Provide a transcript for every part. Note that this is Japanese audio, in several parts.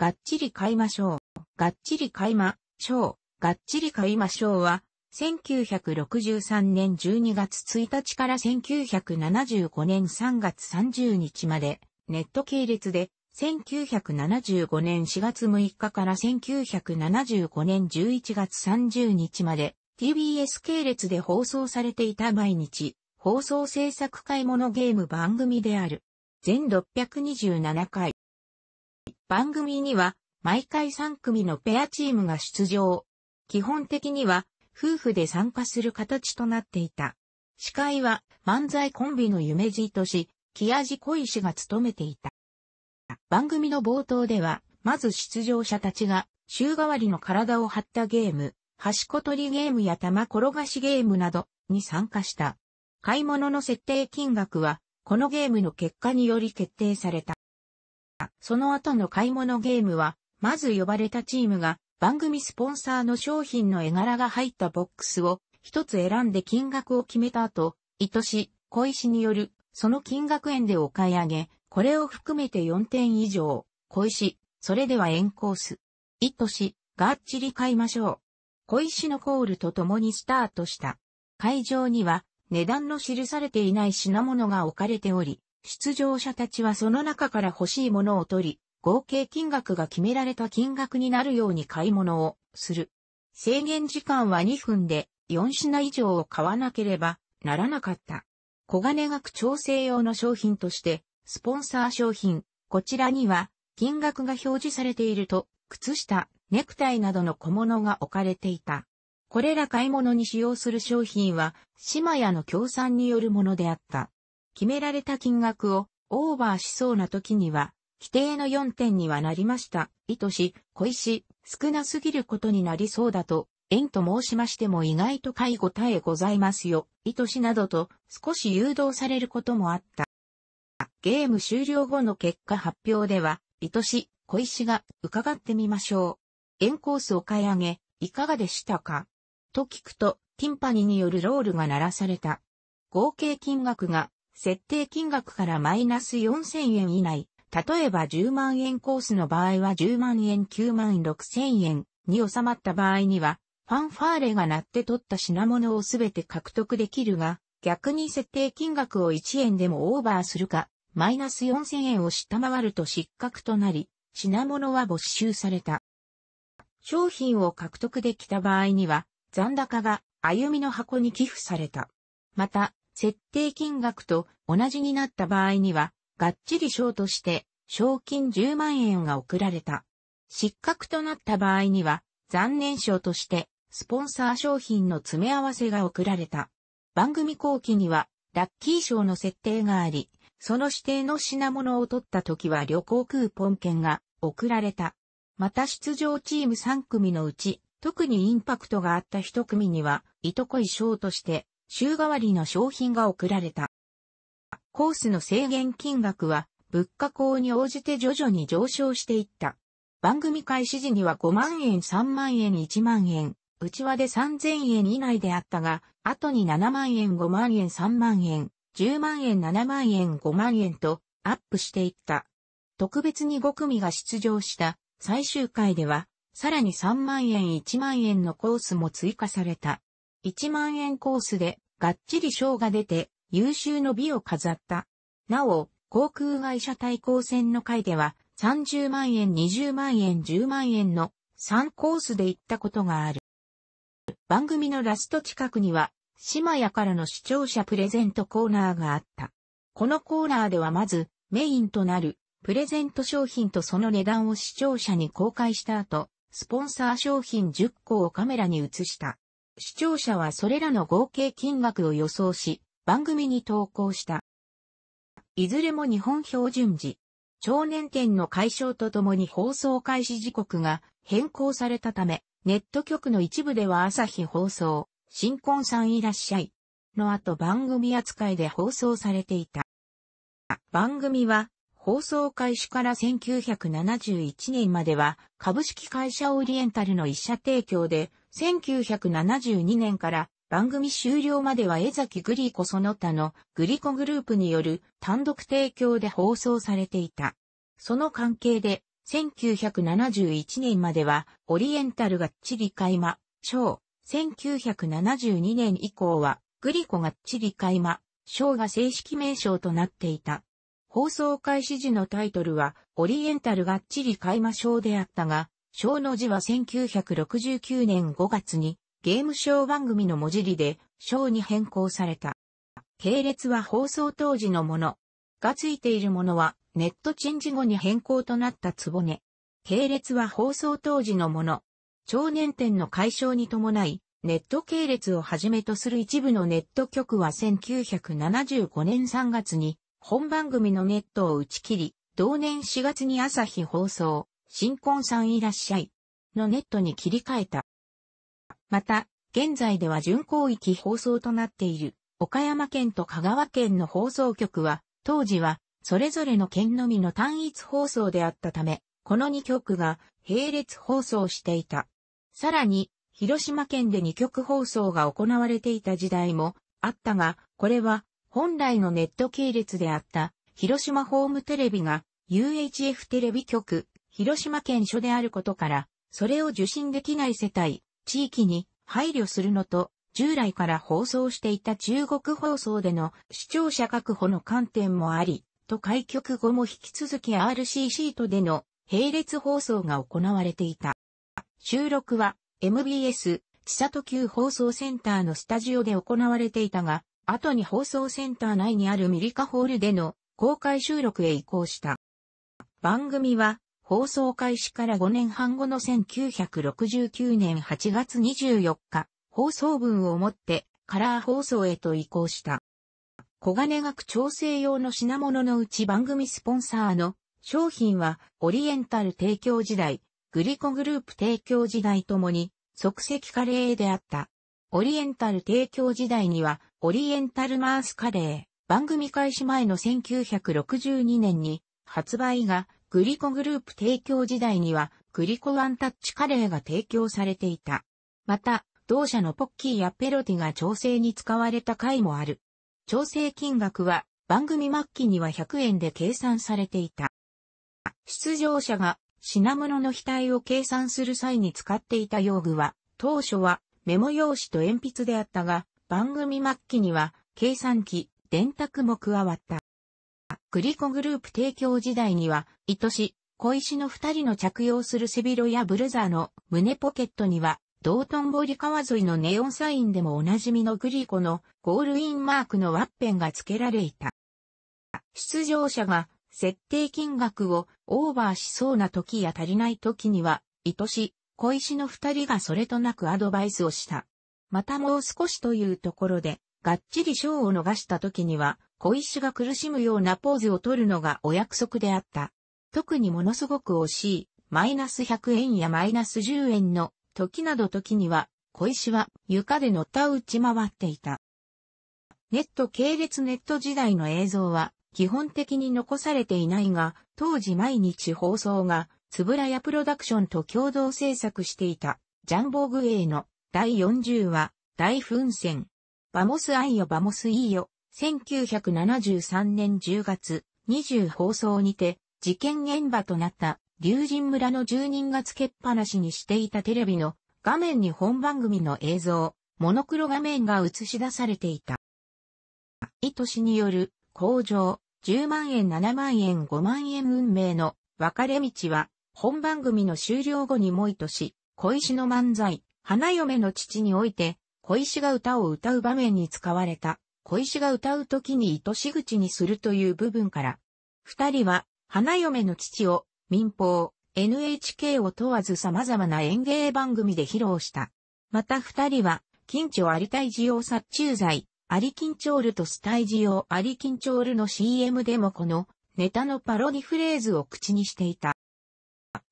がっちり買いましょう。がっちり買いましょう。がっちり買いましょうは、1963年12月1日から1975年3月30日まで、ネット系列で、1975年4月6日から1975年11月30日まで、TBS 系列で放送されていた毎日、放送制作買い物ゲーム番組である。全627回。番組には毎回3組のペアチームが出場。基本的には夫婦で参加する形となっていた。司会は漫才コンビの夢じとし、木味小石が務めていた。番組の冒頭では、まず出場者たちが週替わりの体を張ったゲーム、端こ取りゲームや玉転がしゲームなどに参加した。買い物の設定金額は、このゲームの結果により決定された。その後の買い物ゲームは、まず呼ばれたチームが番組スポンサーの商品の絵柄が入ったボックスを一つ選んで金額を決めた後、糸し、小石による、その金額円でお買い上げ、これを含めて4点以上、小石、それでは円コース。糸し、がっちり買いましょう。小石のコールと共にスタートした。会場には、値段の記されていない品物が置かれており、出場者たちはその中から欲しいものを取り、合計金額が決められた金額になるように買い物をする。制限時間は2分で4品以上を買わなければならなかった。小金額調整用の商品として、スポンサー商品、こちらには金額が表示されていると、靴下、ネクタイなどの小物が置かれていた。これら買い物に使用する商品は、島屋の協賛によるものであった。決められた金額をオーバーしそうな時には、規定の4点にはなりました。意図し、小石、少なすぎることになりそうだと、縁と申しましても意外と介護対えございますよ。意図しなどと少し誘導されることもあった。ゲーム終了後の結果発表では、意図し、小石が伺ってみましょう。縁コースを買い上げ、いかがでしたかと聞くと、ティンパニによるロールが鳴らされた。合計金額が設定金額からマイナス4000円以内、例えば10万円コースの場合は10万円9万6000円に収まった場合には、ファンファーレが鳴って取った品物をすべて獲得できるが、逆に設定金額を1円でもオーバーするか、マイナス4000円を下回ると失格となり、品物は没収された。商品を獲得できた場合には、残高が歩みの箱に寄付された。また、設定金額と同じになった場合には、がっちり賞として賞金10万円が贈られた。失格となった場合には、残念賞としてスポンサー商品の詰め合わせが贈られた。番組後期には、ラッキー賞の設定があり、その指定の品物を取った時は旅行クーポン券が贈られた。また出場チーム3組のうち、特にインパクトがあった1組には、いとこい賞として、週替わりの商品が送られた。コースの制限金額は物価高に応じて徐々に上昇していった。番組開始時には5万円、3万円、1万円、内輪で3000円以内であったが、後に7万円、5万円、3万円、10万円、7万円、5万円とアップしていった。特別に5組が出場した最終回では、さらに3万円、1万円のコースも追加された。1万円コースで、がっちり賞が出て、優秀の美を飾った。なお、航空会社対抗戦の会では、30万円、20万円、10万円の3コースで行ったことがある。番組のラスト近くには、島屋からの視聴者プレゼントコーナーがあった。このコーナーではまず、メインとなる、プレゼント商品とその値段を視聴者に公開した後、スポンサー商品10個をカメラに映した。視聴者はそれらの合計金額を予想し、番組に投稿した。いずれも日本標準時、超年点の解消とともに放送開始時刻が変更されたため、ネット局の一部では朝日放送、新婚さんいらっしゃい、の後番組扱いで放送されていた。番組は、放送開始から1971年までは、株式会社オリエンタルの一社提供で1972年から番組終了までは江崎グリコその他のグリコグループによる単独提供で放送されていた。その関係で、1971年まではオリエンタルがっちり開幕、ま、ショー。1972年以降はグリコがっちり開幕、ま、ショーが正式名称となっていた。放送開始時のタイトルはオリエンタルがっちり開幕まであったが、小の字は1969年5月にゲームショー番組の文字入で小に変更された。系列は放送当時のもの。がついているものはネット陳ェ後に変更となったつぼね。系列は放送当時のもの。超年点の解消に伴い、ネット系列をはじめとする一部のネット局は1975年3月に本番組のネットを打ち切り、同年4月に朝日放送、新婚さんいらっしゃい。のネットに切り替えた。また、現在では巡航域放送となっている、岡山県と香川県の放送局は、当時は、それぞれの県のみの単一放送であったため、この2局が並列放送していた。さらに、広島県で2局放送が行われていた時代もあったが、これは本来のネット系列であった広島ホームテレビが UHF テレビ局、広島県所であることから、それを受信できない世帯、地域に配慮するのと、従来から放送していた中国放送での視聴者確保の観点もあり、と開局後も引き続き RCC とでの並列放送が行われていた。収録は MBS 千里急放送センターのスタジオで行われていたが、後に放送センター内にあるミリカホールでの公開収録へ移行した。番組は放送開始から5年半後の1969年8月24日、放送分をもってカラー放送へと移行した。小金額調整用の品物のうち番組スポンサーの商品はオリエンタル提供時代、グリコグループ提供時代ともに即席カレーであった。オリエンタル提供時代にはオリエンタルマースカレー、番組開始前の1962年に発売がグリコグループ提供時代には、グリコワンタッチカレーが提供されていた。また、同社のポッキーやペロティが調整に使われた回もある。調整金額は、番組末期には100円で計算されていた。出場者が品物の額を計算する際に使っていた用具は、当初はメモ用紙と鉛筆であったが、番組末期には計算機、電卓も加わった。グリコグループ提供時代には、愛し、小石の二人の着用する背広やブルザーの胸ポケットには、道頓堀川沿いのネオンサインでもおなじみのグリコのゴールインマークのワッペンが付けられいた。出場者が設定金額をオーバーしそうな時や足りない時には、愛し、小石の二人がそれとなくアドバイスをした。またもう少しというところで、がっちり賞を逃した時には、小石が苦しむようなポーズを取るのがお約束であった。特にものすごく惜しい、マイナス100円やマイナス10円の時など時には、小石は床でのた打ち回っていた。ネット系列ネット時代の映像は基本的に残されていないが、当時毎日放送が、つぶらやプロダクションと共同制作していた、ジャンボーグエーの第40話、大噴戦。バモスアイよバモスイーよ、1973年10月20放送にて、事件現場となった竜神村の住人がつけっぱなしにしていたテレビの画面に本番組の映像、モノクロ画面が映し出されていた。意図氏による工場10万円7万円5万円運命の分かれ道は本番組の終了後にも意図し、小石の漫才、花嫁の父において小石が歌を歌う場面に使われた小石が歌う時に糸し口にするという部分から、二人は花嫁の父を民放、NHK を問わず様々な演芸番組で披露した。また二人は、緊張ありたい事用殺虫剤、ありキンるとスタイジ用ありキンるの CM でもこのネタのパロディフレーズを口にしていた。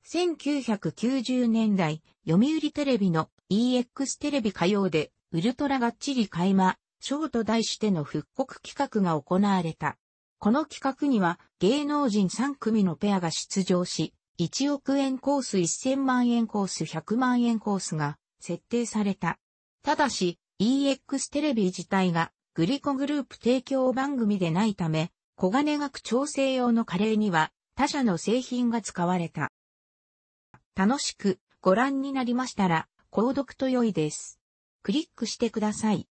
1990年代、読売テレビの EX テレビ火曜でウルトラがっちり開幕、賞と題しての復刻企画が行われた。この企画には芸能人3組のペアが出場し、1億円コース1000万円コース100万円コースが設定された。ただし、EX テレビ自体がグリコグループ提供番組でないため、小金額調整用のカレーには他社の製品が使われた。楽しくご覧になりましたら、購読と良いです。クリックしてください。